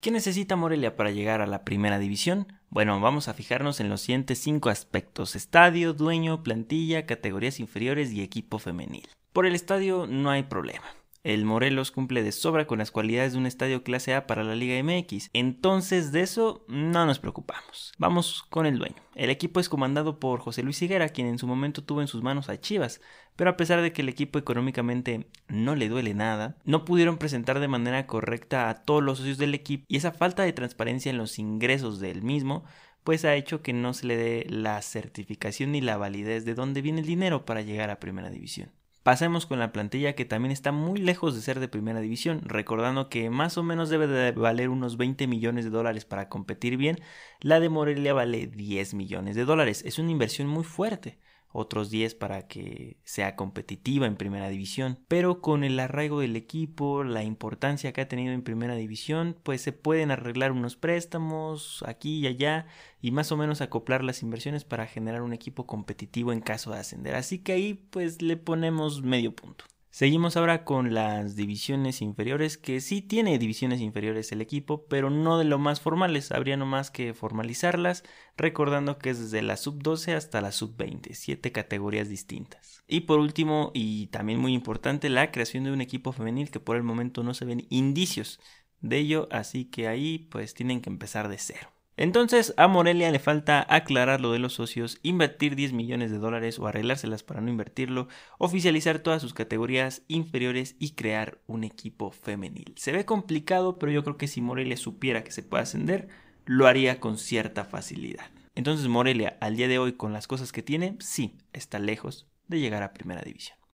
¿Qué necesita Morelia para llegar a la primera división? Bueno, vamos a fijarnos en los siguientes cinco aspectos. Estadio, dueño, plantilla, categorías inferiores y equipo femenil. Por el estadio no hay problema el Morelos cumple de sobra con las cualidades de un estadio clase A para la Liga MX. Entonces de eso no nos preocupamos. Vamos con el dueño. El equipo es comandado por José Luis Higuera, quien en su momento tuvo en sus manos a Chivas, pero a pesar de que el equipo económicamente no le duele nada, no pudieron presentar de manera correcta a todos los socios del equipo y esa falta de transparencia en los ingresos del mismo pues ha hecho que no se le dé la certificación ni la validez de dónde viene el dinero para llegar a primera división. Pasemos con la plantilla que también está muy lejos de ser de primera división, recordando que más o menos debe de valer unos 20 millones de dólares para competir bien, la de Morelia vale 10 millones de dólares, es una inversión muy fuerte otros 10 para que sea competitiva en primera división. Pero con el arraigo del equipo, la importancia que ha tenido en primera división, pues se pueden arreglar unos préstamos aquí y allá y más o menos acoplar las inversiones para generar un equipo competitivo en caso de ascender. Así que ahí pues le ponemos medio punto. Seguimos ahora con las divisiones inferiores, que sí tiene divisiones inferiores el equipo, pero no de lo más formales, habría más que formalizarlas, recordando que es desde la sub-12 hasta la sub-20, siete categorías distintas. Y por último, y también muy importante, la creación de un equipo femenil que por el momento no se ven indicios de ello, así que ahí pues tienen que empezar de cero. Entonces a Morelia le falta aclarar lo de los socios, invertir 10 millones de dólares o arreglárselas para no invertirlo, oficializar todas sus categorías inferiores y crear un equipo femenil. Se ve complicado, pero yo creo que si Morelia supiera que se puede ascender, lo haría con cierta facilidad. Entonces Morelia, al día de hoy, con las cosas que tiene, sí, está lejos de llegar a primera división.